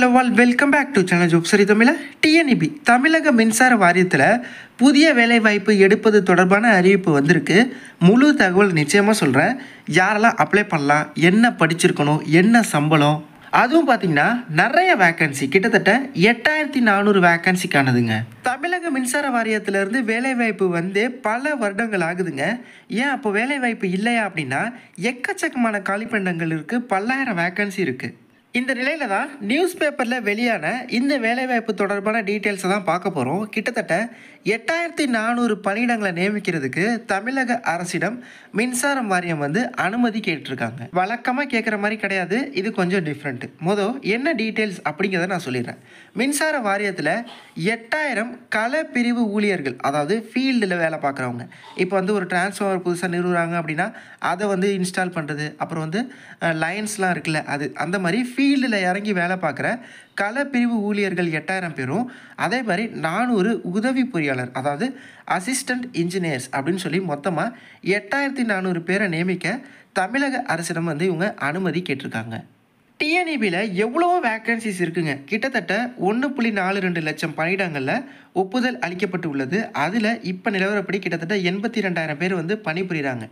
hello all welcome back to channel ஜோப்சரி தமிழ TNEB தமிழக மின்சார வாரியத்தில் புதிய வேலைவாய்ப்பு எடுப்பது தொடர்பான அறிவிப்பு வந்திருக்கு முழு தகவல் நிச்சயமாக சொல்கிறேன் யாரெல்லாம் அப்ளை பண்ணலாம் என்ன படிச்சிருக்கணும் என்ன சம்பளம் அதுவும் பார்த்தீங்கன்னா நிறைய வேக்கன்சி கிட்டத்தட்ட எட்டாயிரத்தி நானூறு வேக்கன்சிக்கானதுங்க தமிழக மின்சார வாரியத்திலிருந்து வேலைவாய்ப்பு வந்து பல வருடங்கள் ஆகுதுங்க ஏன் அப்போ வேலைவாய்ப்பு இல்லையா அப்படின்னா எக்கச்சக்கமான காலிப்பண்டங்கள் இருக்குது பல்லாயிரம் வேக்கன்சி இருக்குது இந்த நிலையில தான் நியூஸ் பேப்பரில் வெளியான இந்த வேலைவாய்ப்பு தொடர்பான டீட்டெயில்ஸை தான் பார்க்க போகிறோம் கிட்டத்தட்ட எட்டாயிரத்தி நானூறு பணியிடங்களை நியமிக்கிறதுக்கு தமிழக அரசிடம் மின்சாரம் வாரியம் வந்து அனுமதி கேட்டிருக்காங்க வழக்கமாக கேட்குற மாதிரி கிடையாது இது கொஞ்சம் டிஃப்ரெண்ட்டு மொதல் என்ன டீட்டெயில்ஸ் அப்படிங்கிறத நான் சொல்லிடுறேன் மின்சார வாரியத்தில் எட்டாயிரம் கல பிரிவு ஊழியர்கள் அதாவது ஃபீல்டில் வேலை பார்க்குறவங்க இப்போ வந்து ஒரு டிரான்ஸ்ஃபார்மர் புதுசாக நிறுவுறாங்க அப்படின்னா அதை வந்து இன்ஸ்டால் பண்ணுறது அப்புறம் வந்து லைன்ஸ்லாம் இருக்குல்ல அது அந்த மாதிரி ஃபீல்டில் இறங்கி வேலை பார்க்குற கள பிரிவு ஊழியர்கள் எட்டாயிரம் பேரும் அதே மாதிரி நானூறு உதவி பொறியாளர் அதாவது அசிஸ்டண்ட் இன்ஜினியர்ஸ் அப்படின்னு சொல்லி மொத்தமாக எட்டாயிரத்தி நானூறு பேரை நியமிக்க தமிழக அரசிடம் வந்து இவங்க அனுமதி கேட்டிருக்காங்க டிஎன்இபியில் எவ்வளோ வேக்கன்சிஸ் இருக்குங்க கிட்டத்தட்ட ஒன்று புள்ளி நாலு ரெண்டு லட்சம் பணியிடங்களில் ஒப்புதல் அளிக்கப்பட்டு உள்ளது அதில் இப்போ நிலவரப்படி கிட்டத்தட்ட எண்பத்தி ரெண்டாயிரம் பேர் வந்து பணிபுரிகிறாங்க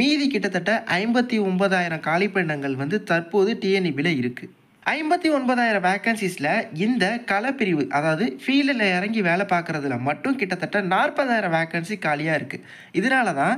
மீதி கிட்டத்தட்ட ஐம்பத்தி ஒன்பதாயிரம் காலிப்பணியிடங்கள் வந்து தற்போது டிஎன்இபியில் e இருக்குது ஐம்பத்தி ஒன்பதாயிரம் வேக்கன்சிஸில் இந்த கலப்பிரிவு அதாவது ஃபீல்டில் இறங்கி வேலை பார்க்குறதுல மட்டும் கிட்டத்தட்ட நாற்பதாயிரம் வேக்கன்சி காலியாக இருக்குது இதனால தான்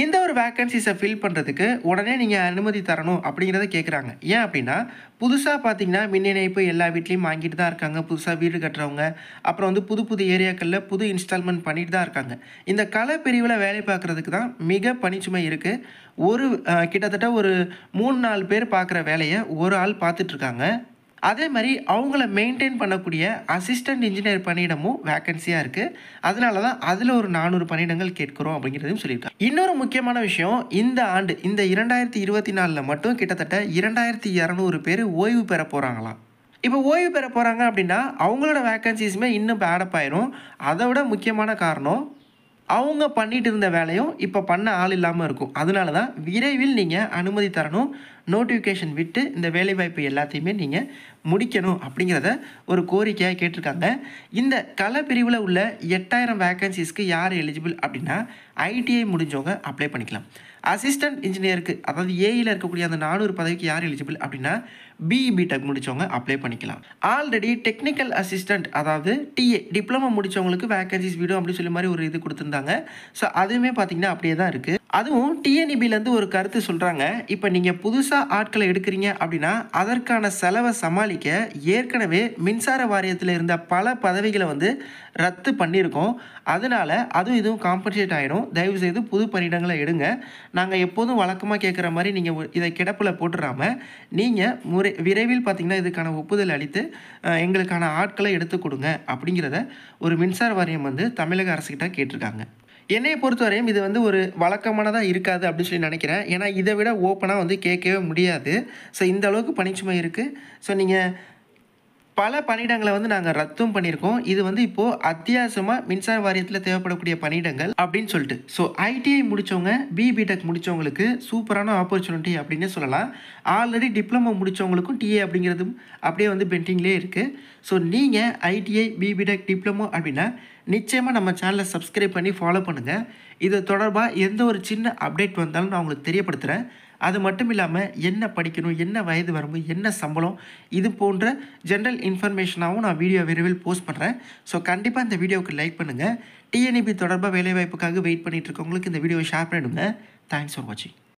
இந்த ஒரு வேக்கன்சிஸை ஃபில் பண்ணுறதுக்கு உடனே நீங்கள் அனுமதி தரணும் அப்படிங்கிறத கேட்குறாங்க ஏன் அப்படின்னா புதுசாக பார்த்தீங்கன்னா மின் இணைப்பு எல்லா வீட்லேயும் வாங்கிட்டு தான் இருக்காங்க புதுசாக வீடு கட்டுறவங்க அப்புறம் வந்து புது புது ஏரியாக்களில் புது இன்ஸ்டால்மெண்ட் பண்ணிட்டு தான் இருக்காங்க இந்த கலை பிரிவில் வேலை பார்க்குறதுக்கு தான் மிக பணிச்சுமை இருக்குது ஒரு கிட்டத்தட்ட ஒரு மூணு நாலு பேர் பார்க்குற வேலையை ஒரு ஆள் பார்த்துட்ருக்காங்க அதே மாதிரி அவங்கள மெயின்டைன் பண்ணக்கூடிய அசிஸ்டண்ட் இன்ஜினியர் பணியிடமும் வேக்கன்சியாக இருக்குது அதனால தான் அதில் ஒரு நானூறு பணியிடங்கள் கேட்குறோம் அப்படிங்கிறதையும் சொல்லியிருக்காங்க இன்னொரு முக்கியமான விஷயம் இந்த ஆண்டு இந்த இரண்டாயிரத்தி இருபத்தி நாலில் மட்டும் கிட்டத்தட்ட இரண்டாயிரத்தி இரநூறு பேர் ஓய்வு பெற போகிறாங்களாம் இப்போ ஓய்வு பெற போகிறாங்க அப்படின்னா அவங்களோட வேக்கன்சிஸுமே இன்னும் பேடப் ஆயிரும் அதை விட முக்கியமான காரணம் அவங்க பண்ணிகிட்டு இருந்த வேலையும் இப்போ பண்ண ஆள் இல்லாமல் இருக்கும் அதனால தான் விரைவில் நீங்கள் அனுமதி தரணும் நோட்டிஃபிகேஷன் விட்டு இந்த வேலைவாய்ப்பு எல்லாத்தையுமே நீங்கள் முடிக்கணும் அப்படிங்கிறத ஒரு கோரிக்கையாக கேட்டிருக்காங்க இந்த கலை பிரிவில் உள்ள எட்டாயிரம் வேக்கன்சிஸ்க்கு யார் எலிஜிபிள் அப்படின்னா ஐடிஐ முடிஞ்சவங்க அப்ளை பண்ணிக்கலாம் அசிஸ்டன்ட் இன்ஜினியருக்கு அதாவது ஏஇயில் e இருக்கக்கூடிய அந்த நானூறு பதவிக்கு யார் எலிஜிபிள் அப்படின்னா பிஇ பிடெக் முடித்தவங்க அப்ளை பண்ணிக்கலாம் ஆல்ரெடி டெக்னிக்கல் அசிஸ்டன்ட் அதாவது டிஏ டிப்ளமோ முடித்தவங்களுக்கு வேக்கன்சிஸ் வீடும் அப்படின்னு சொல்லி மாதிரி ஒரு இது கொடுத்துருந்தாங்க ஸோ அதுவுமே பார்த்தீங்கன்னா அப்படியே தான் இருக்குது அதுவும் டிஎன்இபிலேருந்து e ஒரு கருத்து சொல்கிறாங்க இப்போ நீங்கள் புதுசாக ஆட்களை எடுக்கிறீங்க அப்படின்னா அதற்கான செலவை சமாளிக்க ஏற்கனவே மின்சார வாரியத்தில் இருந்த பல பதவிகளை வந்து ரத்து பண்ணியிருக்கோம் அதனால் அதுவும் இதுவும் காம்பன்சேட் ஆகிடும் தயவுசெய்து புது பணியிடங்களை எடுங்க நாங்கள் எப்போதும் வழக்கமாக கேட்குற மாதிரி நீங்கள் இதை கிடப்பில் போட்டுடாமல் நீங்கள் முறை விரைவில் பார்த்திங்கன்னா இதுக்கான ஒப்புதல் அளித்து எங்களுக்கான ஆட்களை எடுத்து கொடுங்க அப்படிங்கிறத ஒரு மின்சார வாரியம் வந்து தமிழக அரசுக்கிட்ட கேட்டிருக்காங்க என்னையை பொறுத்தவரையும் இது வந்து ஒரு வழக்கமானதாக இருக்காது அப்படின்னு சொல்லி நினைக்கிறேன் ஏன்னா இதை விட ஓப்பனாக வந்து கேட்கவே முடியாது ஸோ இந்த அளவுக்கு பணிச்சுமை இருக்குது ஸோ நீங்கள் பல பணியிடங்களை வந்து நாங்கள் ரத்தும் பண்ணியிருக்கோம் இது வந்து இப்போது அத்தியாவசியமாக மின்சார வாரியத்தில் தேவைப்படக்கூடிய பணியிடங்கள் அப்படின்னு சொல்லிட்டு ஸோ ஐடிஐ முடித்தவங்க பிபிடெக் முடித்தவங்களுக்கு சூப்பரான ஆப்பர்ச்சுனிட்டி அப்படின்னு சொல்லலாம் ஆல்ரெடி டிப்ளமோ முடித்தவங்களுக்கும் டிஏ அப்படிங்கிறது அப்படியே வந்து பெண்டிங்லேயே இருக்குது ஸோ நீங்கள் ஐடிஐ பிபிடெக் டிப்ளமோ அப்படின்னா நிச்சயமாக நம்ம சேனலை சப்ஸ்கிரைப் பண்ணி ஃபாலோ பண்ணுங்கள் இது தொடர்பாக எந்த ஒரு சின்ன அப்டேட் வந்தாலும் நான் உங்களுக்கு தெரியப்படுத்துகிறேன் அது மட்டும் இல்லாமல் என்ன படிக்கணும் என்ன வயது வரம்பு என்ன சம்பளம் இது போன்ற ஜென்ரல் இன்ஃபர்மேஷனாகவும் நான் வீடியோ விரைவில் போஸ்ட் பண்ணுறேன் ஸோ கண்டிப்பாக இந்த வீடியோவுக்கு லைக் பண்ணுங்கள் டிஎன்இபி தொடர்பாக வேலைவாய்ப்புக்காக வெயிட் பண்ணிகிட்டு இருக்கவங்களுக்கு இந்த வீடியோவை ஷேர் பண்ணிவிடுங்க தேங்க்ஸ் ஃபார் வாட்சிங்